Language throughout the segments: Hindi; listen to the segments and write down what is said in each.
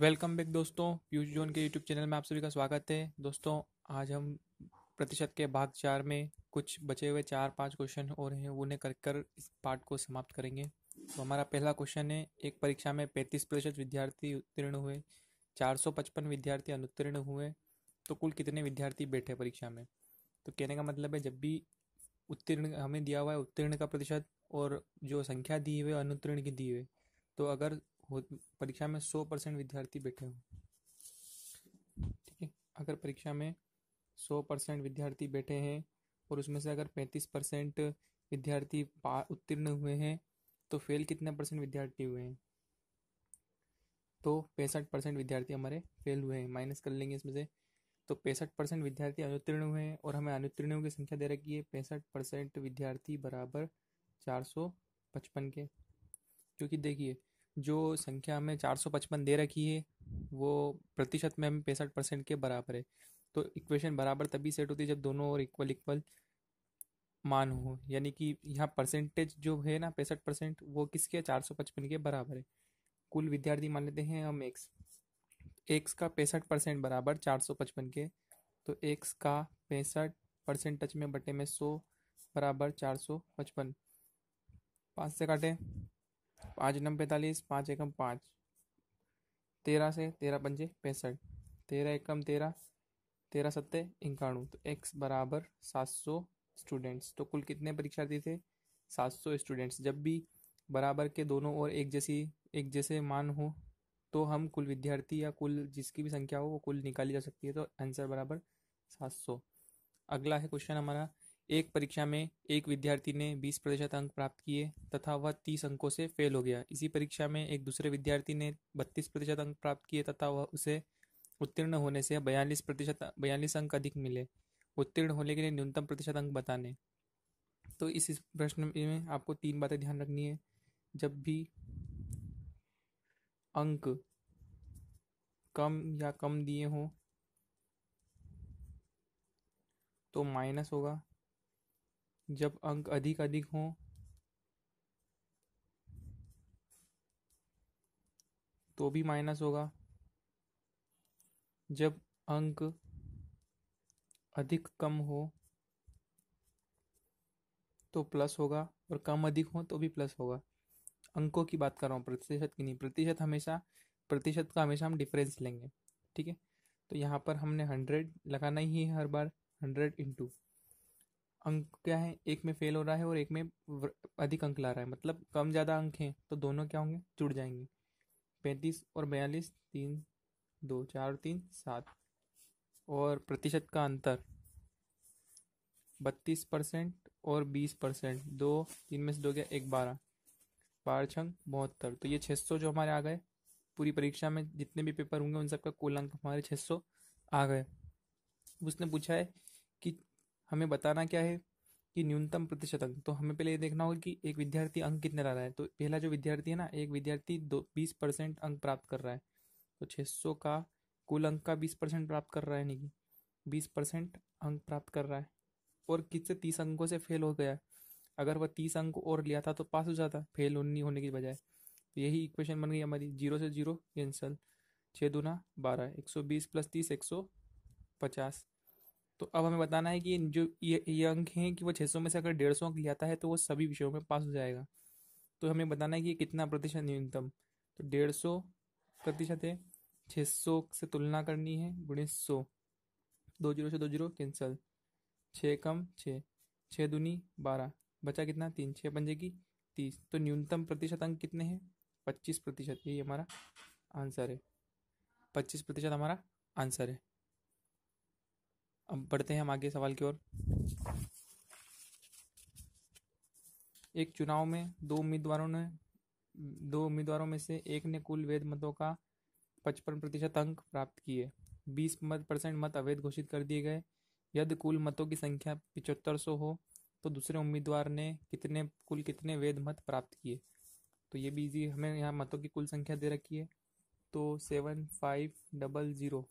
वेलकम बैक दोस्तों पीयूष जोन के यूट्यूब चैनल में आप सभी का स्वागत है दोस्तों आज हम प्रतिशत के भाग चार में कुछ बचे हुए चार पांच क्वेश्चन और हैं उन्हें कर कर इस पार्ट को समाप्त करेंगे तो हमारा पहला क्वेश्चन है एक परीक्षा में पैंतीस प्रतिशत विद्यार्थी उत्तीर्ण हुए चार सौ पचपन विद्यार्थी अनुत्तीर्ण हुए तो कुल कितने विद्यार्थी बैठे परीक्षा में तो कहने का मतलब है जब भी उत्तीर्ण हमें दिया हुआ है उत्तीर्ण का प्रतिशत और जो संख्या दी हुई है अनुत्तीर्ण की दी हुई तो अगर परीक्षा में सौ परसेंट विद्यार्थी बैठे हों ठीक है अगर परीक्षा में सौ परसेंट विद्यार्थी बैठे हैं और उसमें से अगर पैंतीस परसेंट विद्यार्थी उत्तीर्ण हुए हैं तो फेल कितने परसेंट विद्यार्थी हुए हैं तो पैंसठ परसेंट विद्यार्थी हमारे फेल हुए हैं माइनस कर लेंगे इसमें से तो पैंसठ परसेंट विद्यार्थी अनुत्तीर्ण हुए हैं और हमें अनुत्तीर्णों की संख्या दे रखी है पैंसठ परसेंट विद्यार्थी बराबर चार सौ पचपन के क्योंकि देखिए जो संख्या हमें चार सौ पचपन दे रखी है वो प्रतिशत में हमें पैंसठ परसेंट के बराबर है तो इक्वेशन बराबर तभी सेट होती है जब दोनों और इक्वल इक्वल मान हो यानी कि यहाँ परसेंटेज जो है ना पैंसठ परसेंट वो किसके चार सौ पचपन के बराबर है कुल विद्यार्थी मान लेते हैं हम एक्स एक्स का पैंसठ परसेंट बराबर चार सौ पचपन के तो एक्स का पैंसठ परसेंट टच में बटे में सौ बराबर चार सौ पचपन पाँच से काटें पाँच नम पैंतालीस पाँच एकम पाँच तेरह से तेरह पंजे पैंसठ तेरह एकम तेरह तेरह सत्ते इक्यानु तो एक्स बराबर सात सौ स्टूडेंट्स तो कुल कितने परीक्षार्थी थे सात सौ स्टूडेंट्स जब भी बराबर के दोनों और एक जैसी एक जैसे मान हो तो हम कुल विद्यार्थी या कुल जिसकी भी संख्या हो वो कुल निकाली जा सकती है तो आंसर बराबर सात सौ अगला है क्वेश्चन हमारा एक परीक्षा में एक विद्यार्थी ने 20 प्रतिशत अंक प्राप्त किए तथा वह 30 अंकों से फेल हो गया इसी परीक्षा में एक दूसरे विद्यार्थी ने 32 प्रतिशत अंक प्राप्त किए तथा वह उसे उत्तीर्ण होने से बयालीस प्रतिशत बयालीस अंक अधिक मिले उत्तीर्ण होने के लिए न्यूनतम प्रतिशत अंक बताने तो इस, इस प्रश्न में आपको तीन बातें ध्यान रखनी है जब भी अंक कम या कम दिए हों तो माइनस होगा जब अंक अधिक अधिक हों तो भी माइनस होगा जब अंक अधिक कम हो तो प्लस होगा और कम अधिक हो तो भी प्लस होगा अंकों की बात कर रहा हूँ प्रतिशत की नहीं प्रतिशत हमेशा प्रतिशत का हमेशा हम डिफरेंस लेंगे ठीक है तो यहाँ पर हमने हंड्रेड लगाना ही है हर बार हंड्रेड इंटू अंक क्या है एक में फेल हो रहा है और एक में अधिक अंक ला रहा है मतलब कम ज़्यादा अंक हैं तो दोनों क्या होंगे जुड़ जाएंगे पैंतीस और बयालीस तीन दो चार तीन सात और प्रतिशत का अंतर बत्तीस परसेंट और बीस परसेंट दो तीन में से दो गया एक बारह बारह छंग बहत्तर तो ये छः सौ जो हमारे आ गए पूरी परीक्षा में जितने भी पेपर होंगे उन सबका कुल अंक हमारे छः सौ आ गए उसने पूछा है कि हमें बताना क्या है कि न्यूनतम प्रतिशत अंक तो हमें पहले ये देखना होगा कि एक विद्यार्थी अंक कितने ला रहा है तो पहला जो विद्यार्थी है ना एक विद्यार्थी दो बीस परसेंट अंक प्राप्त कर रहा है तो छः सौ का कुल अंक का बीस परसेंट प्राप्त कर रहा है यानी कि बीस परसेंट अंक प्राप्त कर रहा है और किससे तीस अंकों से फेल हो गया अगर वह तीस अंक और लिया था तो पास हो जाता फेल नहीं होने की बजाय तो यही इक्वेशन बन गई हमारी जीरो से जीरो कैंसल छः दुना बारह एक सौ बीस प्लस तीस एक सौ पचास तो अब हमें बताना है कि जो ये ये अंक हैं कि वो छः सौ में से अगर डेढ़ सौ अंक लिया है तो वो सभी विषयों में पास हो जाएगा तो हमें बताना है कि कितना प्रतिशत न्यूनतम तो डेढ़ सौ प्रतिशत है छः सौ से तुलना करनी है गुणे सौ दो जीरो से दो जीरो कैंसिल छः कम छः छः दूनी बारह बचा कितना तीन छः पंजे की तीस तो न्यूनतम प्रतिशत अंक कितने हैं पच्चीस प्रतिशत यही हमारा आंसर है पच्चीस प्रतिशत हमारा आंसर है अब बढ़ते हैं हम आगे सवाल की ओर एक चुनाव में दो उम्मीदवारों ने दो उम्मीदवारों में से एक ने कुल वेद मतों का पचपन प्रतिशत अंक प्राप्त किए बीस मत परसेंट मत अवैध घोषित कर दिए गए यदि कुल मतों की संख्या पिचहत्तर सौ हो तो दूसरे उम्मीदवार ने कितने कुल कितने वेद मत प्राप्त किए तो ये भी इजी हमें यहाँ मतों की कुल संख्या दे रखी है तो सेवन फाइव डबल ज़ीरो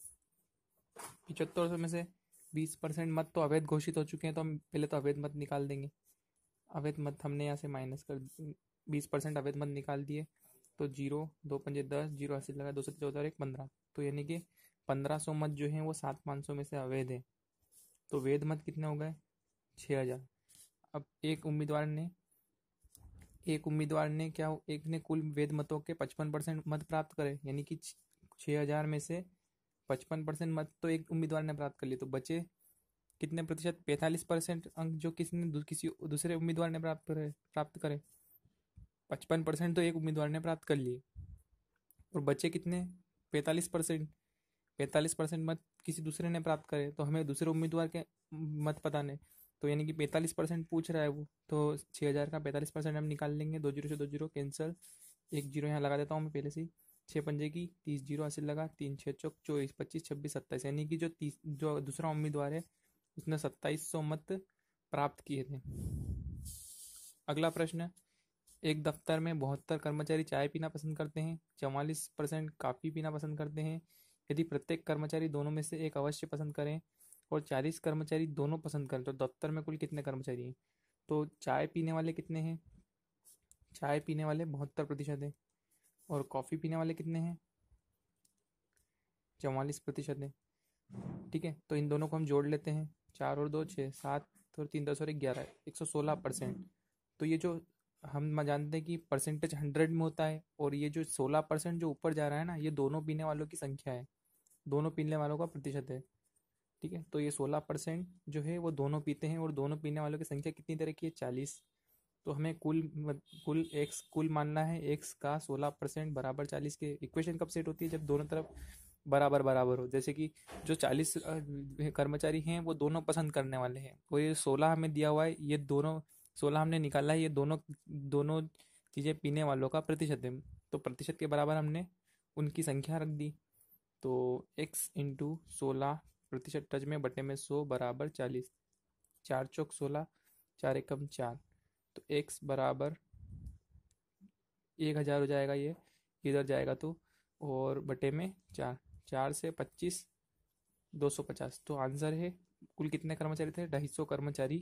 पिचहत्तर सौ में से बीस परसेंट मत तो अवैध घोषित हो चुके हैं तो हम पहले तो अवैध मत निकाल देंगे अवैध मत हमने यहाँ से माइनस कर बीस परसेंट अवैध मत निकाल दिए तो जीरो दो पंजे दस जीरो अस्सी लगा दो सौ चौदह और एक पंद्रह तो यानी कि पंद्रह सौ मत जो है वो सात पाँच सौ में से अवैध है तो वेद मत कितने हो गए छः हजार अब एक उम्मीदवार ने एक उम्मीदवार ने क्या एक ने कुल वेद मतों के पचपन परसेंट मत प्राप्त करे यानी कि छः हजार में से पचपन परसेंट मत तो एक उम्मीदवार ने प्राप्त कर लिए तो बचे कितने प्रतिशत पैंतालीस परसेंट अंक जो किसी ने किसी दूसरे उम्मीदवार ने प्राप्त करे प्राप्त करे पचपन परसेंट तो एक उम्मीदवार ने प्राप्त कर लिए और बचे कितने पैंतालीस परसेंट पैंतालीस परसेंट मत किसी दूसरे ने प्राप्त करे तो हमें दूसरे उम्मीदवार के मत पता नहीं तो यानी कि पैंतालीस परसेंट पूछ रहा है वो तो छः हज़ार का पैंतालीस परसेंट हम निकाल लेंगे दो जीरो से दो जीरो कैंसिल एक जीरो यहाँ लगा देता हूँ मैं पहले से ही छः पंजे की तीस जीरो हासिल लगा तीन छः चौक चौबीस पच्चीस छब्बीस सत्ताईस यानी कि जो तीस जो दूसरा उम्मीदवार है उसने सत्ताईस सौ मत प्राप्त किए थे अगला प्रश्न एक दफ्तर में बहत्तर कर्मचारी चाय पीना पसंद करते हैं चवालीस परसेंट काफ़ी पीना पसंद करते हैं यदि प्रत्येक कर्मचारी दोनों में से एक अवश्य पसंद करें और चालीस कर्मचारी दोनों पसंद करें तो दफ्तर में कुल कितने कर्मचारी हैं तो चाय पीने वाले कितने हैं चाय पीने वाले बहत्तर प्रतिशत हैं और कॉफ़ी पीने वाले कितने हैं चवालीस प्रतिशत है ठीक है तो इन दोनों को हम जोड़ लेते हैं चार और दो छः सात और तीन दस और ग्यारह एक सौ सोलह परसेंट तो ये जो हम जानते हैं कि परसेंटेज हंड्रेड में होता है और ये जो सोलह परसेंट जो ऊपर जा रहा है ना ये दोनों पीने वालों की संख्या है दोनों पीने वालों का प्रतिशत है ठीक है तो ये सोलह परसेंट जो है वो दोनों पीते हैं और दोनों पीने वालों की संख्या कितनी तरह की है चालीस तो हमें कुल कुल एक्स कुल मानना है एक्स का सोलह परसेंट बराबर चालीस के इक्वेशन कब सेट होती है जब दोनों तरफ बराबर बराबर हो जैसे कि जो चालीस कर्मचारी हैं वो दोनों पसंद करने वाले हैं और ये सोलह हमें दिया हुआ है ये दोनों सोलह हमने निकाला है ये दोनों दोनों चीज़ें पीने वालों का प्रतिशत है तो प्रतिशत के बराबर हमने उनकी संख्या रख दी तो एक्स इंटू सोलह प्रतिशत टच में बटे में सौ बराबर चालीस चार चौक सोलह चार एकम चार तो x बराबर एक हज़ार हो जाएगा ये इधर जाएगा तो और बटे में चार चार से पच्चीस दो सौ पचास तो आंसर है कुल कितने कर्मचारी थे ढाई सौ कर्मचारी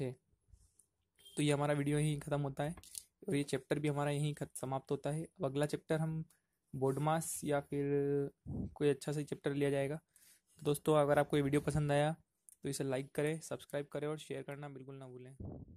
थे तो ये हमारा वीडियो यहीं ख़त्म होता है और ये चैप्टर भी हमारा यहीं समाप्त होता है अब अगला चैप्टर हम बोडमास या फिर कोई अच्छा सा चैप्टर लिया जाएगा तो दोस्तों अगर आपको ये वीडियो पसंद आया तो इसे लाइक करें सब्सक्राइब करें और शेयर करना बिल्कुल ना भूलें